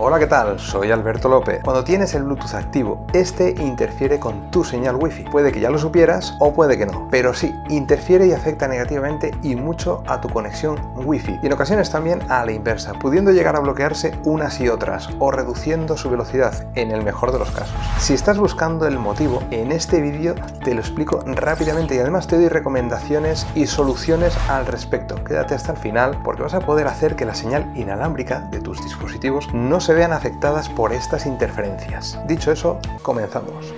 Hola, ¿qué tal? Soy Alberto López. Cuando tienes el Bluetooth activo, este interfiere con tu señal Wi-Fi. Puede que ya lo supieras o puede que no, pero sí, interfiere y afecta negativamente y mucho a tu conexión Wi-Fi y en ocasiones también a la inversa, pudiendo llegar a bloquearse unas y otras o reduciendo su velocidad en el mejor de los casos. Si estás buscando el motivo, en este vídeo te lo explico rápidamente y además te doy recomendaciones y soluciones al respecto. Quédate hasta el final porque vas a poder hacer que la señal inalámbrica de tus dispositivos no se vean afectadas por estas interferencias. Dicho eso, comenzamos.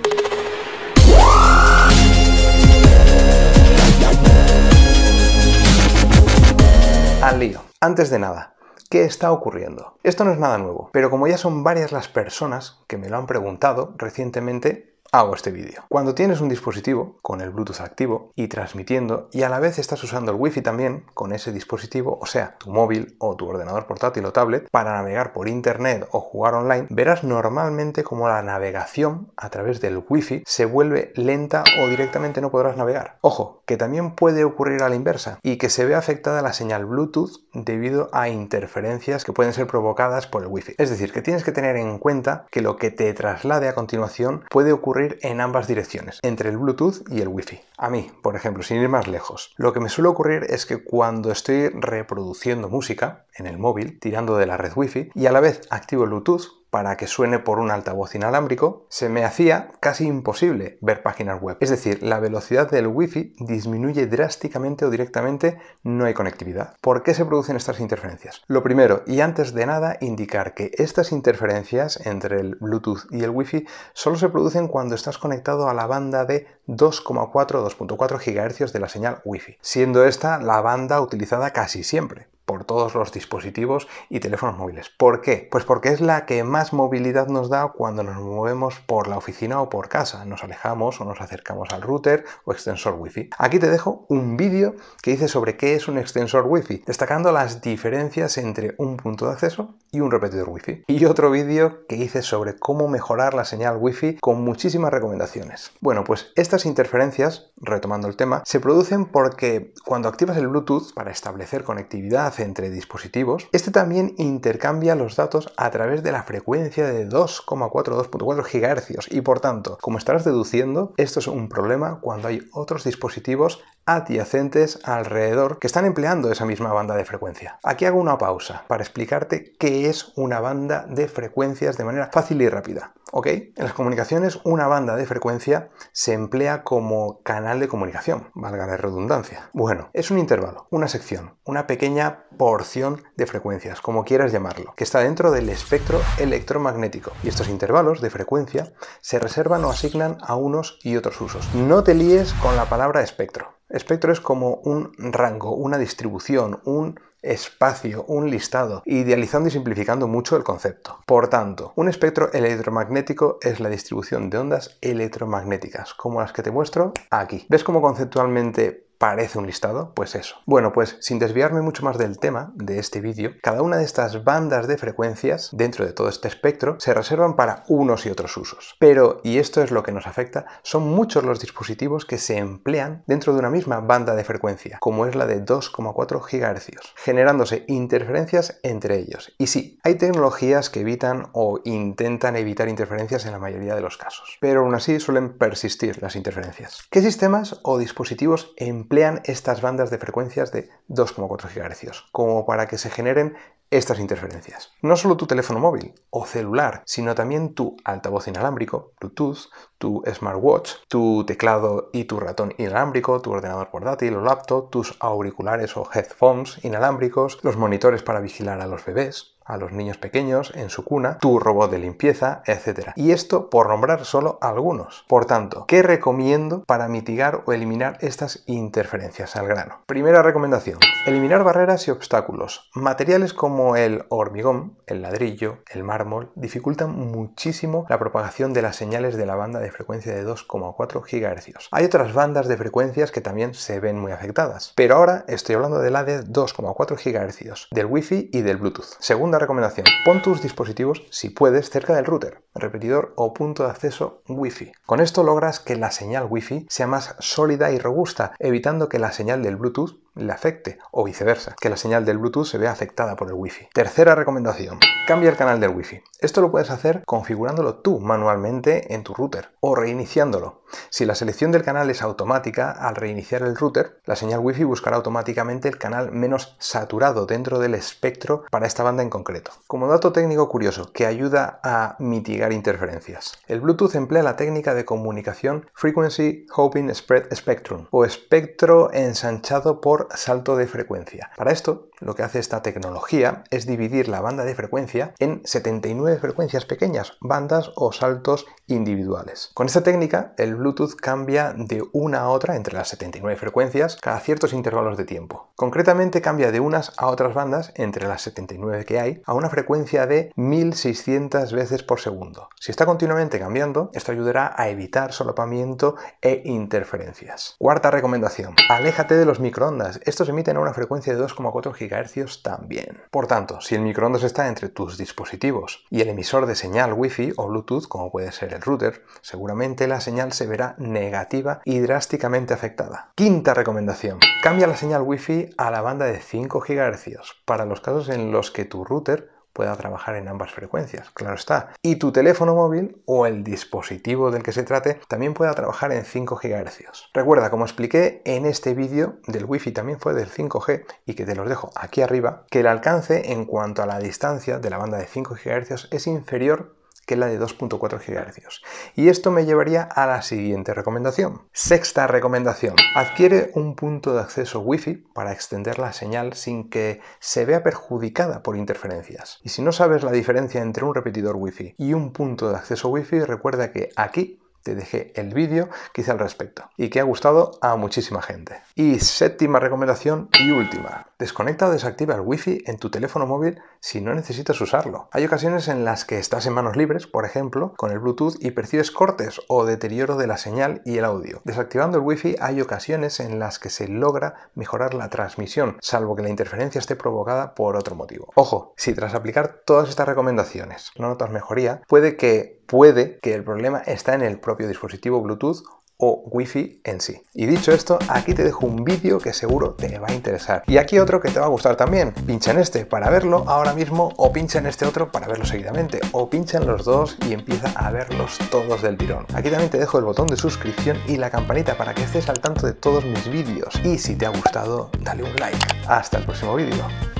Al lío. Antes de nada, ¿Qué está ocurriendo? Esto no es nada nuevo, pero como ya son varias las personas que me lo han preguntado recientemente, hago este vídeo. Cuando tienes un dispositivo con el Bluetooth activo y transmitiendo y a la vez estás usando el Wi-Fi también con ese dispositivo, o sea, tu móvil o tu ordenador portátil o tablet, para navegar por internet o jugar online, verás normalmente como la navegación a través del Wi-Fi se vuelve lenta o directamente no podrás navegar. Ojo, que también puede ocurrir a la inversa y que se ve afectada la señal Bluetooth debido a interferencias que pueden ser provocadas por el Wi-Fi. Es decir, que tienes que tener en cuenta que lo que te traslade a continuación puede ocurrir en ambas direcciones, entre el Bluetooth y el Wi-Fi. A mí, por ejemplo, sin ir más lejos, lo que me suele ocurrir es que cuando estoy reproduciendo música en el móvil, tirando de la red Wi-Fi, y a la vez activo el Bluetooth, para que suene por un altavoz inalámbrico, se me hacía casi imposible ver páginas web. Es decir, la velocidad del wifi disminuye drásticamente o directamente no hay conectividad. ¿Por qué se producen estas interferencias? Lo primero, y antes de nada, indicar que estas interferencias entre el Bluetooth y el wifi solo se producen cuando estás conectado a la banda de 2,4 o 2.4 GHz de la señal wifi, siendo esta la banda utilizada casi siempre todos los dispositivos y teléfonos móviles. ¿Por qué? Pues porque es la que más movilidad nos da cuando nos movemos por la oficina o por casa, nos alejamos o nos acercamos al router o extensor Wi-Fi. Aquí te dejo un vídeo que dice sobre qué es un extensor Wi-Fi, destacando las diferencias entre un punto de acceso y un repetidor Wi-Fi. Y otro vídeo que hice sobre cómo mejorar la señal Wi-Fi con muchísimas recomendaciones. Bueno, pues estas interferencias, retomando el tema, se producen porque cuando activas el Bluetooth para establecer conectividad en entre dispositivos, este también intercambia los datos a través de la frecuencia de 2,4-2.4 GHz y por tanto, como estarás deduciendo, esto es un problema cuando hay otros dispositivos adyacentes alrededor que están empleando esa misma banda de frecuencia. Aquí hago una pausa para explicarte qué es una banda de frecuencias de manera fácil y rápida. ¿Ok? En las comunicaciones una banda de frecuencia se emplea como canal de comunicación, valga la redundancia. Bueno, es un intervalo, una sección, una pequeña porción de frecuencias, como quieras llamarlo, que está dentro del espectro electromagnético. Y estos intervalos de frecuencia se reservan o asignan a unos y otros usos. No te líes con la palabra espectro. Espectro es como un rango, una distribución, un espacio, un listado, idealizando y simplificando mucho el concepto. Por tanto, un espectro electromagnético es la distribución de ondas electromagnéticas, como las que te muestro aquí. ¿Ves cómo conceptualmente parece un listado, pues eso. Bueno, pues sin desviarme mucho más del tema de este vídeo, cada una de estas bandas de frecuencias dentro de todo este espectro se reservan para unos y otros usos. Pero, y esto es lo que nos afecta, son muchos los dispositivos que se emplean dentro de una misma banda de frecuencia, como es la de 2,4 GHz, generándose interferencias entre ellos. Y sí, hay tecnologías que evitan o intentan evitar interferencias en la mayoría de los casos, pero aún así suelen persistir las interferencias. ¿Qué sistemas o dispositivos emplean lean estas bandas de frecuencias de 2,4 GHz, como para que se generen estas interferencias. No solo tu teléfono móvil o celular, sino también tu altavoz inalámbrico, Bluetooth, tu smartwatch, tu teclado y tu ratón inalámbrico, tu ordenador portátil o laptop, tus auriculares o headphones inalámbricos, los monitores para vigilar a los bebés, a los niños pequeños en su cuna, tu robot de limpieza, etc. Y esto por nombrar solo algunos. Por tanto, ¿qué recomiendo para mitigar o eliminar estas interferencias al grano? Primera recomendación, eliminar barreras y obstáculos. Materiales como el hormigón, el ladrillo, el mármol, dificultan muchísimo la propagación de las señales de la banda de frecuencia de 2,4 GHz. Hay otras bandas de frecuencias que también se ven muy afectadas, pero ahora estoy hablando de la de 2,4 GHz, del Wi-Fi y del Bluetooth. Segunda recomendación, pon tus dispositivos, si puedes, cerca del router, repetidor o punto de acceso Wi-Fi. Con esto logras que la señal Wi-Fi sea más sólida y robusta, evitando que la señal del Bluetooth le afecte o viceversa, que la señal del Bluetooth se vea afectada por el Wi-Fi. Tercera recomendación, cambia el canal del Wi-Fi. Esto lo puedes hacer configurándolo tú manualmente en tu router o reiniciándolo. Si la selección del canal es automática, al reiniciar el router, la señal Wi-Fi buscará automáticamente el canal menos saturado dentro del espectro para esta banda en concreto. Como dato técnico curioso que ayuda a mitigar interferencias, el Bluetooth emplea la técnica de comunicación Frequency Hopping Spread Spectrum o espectro ensanchado por salto de frecuencia. Para esto lo que hace esta tecnología es dividir la banda de frecuencia en 79 frecuencias pequeñas, bandas o saltos individuales. Con esta técnica, el Bluetooth cambia de una a otra entre las 79 frecuencias cada ciertos intervalos de tiempo. Concretamente cambia de unas a otras bandas entre las 79 que hay a una frecuencia de 1600 veces por segundo. Si está continuamente cambiando, esto ayudará a evitar solapamiento e interferencias. Cuarta recomendación, aléjate de los microondas. Estos emiten a una frecuencia de 2,4 GHz también. Por tanto, si el microondas está entre tus dispositivos y el emisor de señal Wi-Fi o Bluetooth, como puede ser el router, seguramente la señal se verá negativa y drásticamente afectada. Quinta recomendación. Cambia la señal Wi-Fi a la banda de 5 GHz para los casos en los que tu router pueda trabajar en ambas frecuencias, claro está. Y tu teléfono móvil o el dispositivo del que se trate también pueda trabajar en 5 GHz. Recuerda, como expliqué en este vídeo del Wi-Fi también fue del 5G y que te los dejo aquí arriba, que el alcance en cuanto a la distancia de la banda de 5 GHz es inferior que la de 2.4 GHz. Y esto me llevaría a la siguiente recomendación. Sexta recomendación. Adquiere un punto de acceso Wi-Fi para extender la señal sin que se vea perjudicada por interferencias. Y si no sabes la diferencia entre un repetidor Wi-Fi y un punto de acceso Wi-Fi, recuerda que aquí te dejé el vídeo que hice al respecto y que ha gustado a muchísima gente. Y séptima recomendación y última. Desconecta o desactiva el wifi en tu teléfono móvil si no necesitas usarlo. Hay ocasiones en las que estás en manos libres, por ejemplo, con el Bluetooth y percibes cortes o deterioro de la señal y el audio. Desactivando el wifi hay ocasiones en las que se logra mejorar la transmisión, salvo que la interferencia esté provocada por otro motivo. Ojo, si tras aplicar todas estas recomendaciones no notas mejoría, puede que puede que el problema está en el propio dispositivo Bluetooth o wifi en sí. Y dicho esto, aquí te dejo un vídeo que seguro te va a interesar. Y aquí otro que te va a gustar también. Pincha en este para verlo ahora mismo o pincha en este otro para verlo seguidamente. O pincha en los dos y empieza a verlos todos del tirón. Aquí también te dejo el botón de suscripción y la campanita para que estés al tanto de todos mis vídeos. Y si te ha gustado, dale un like. Hasta el próximo vídeo.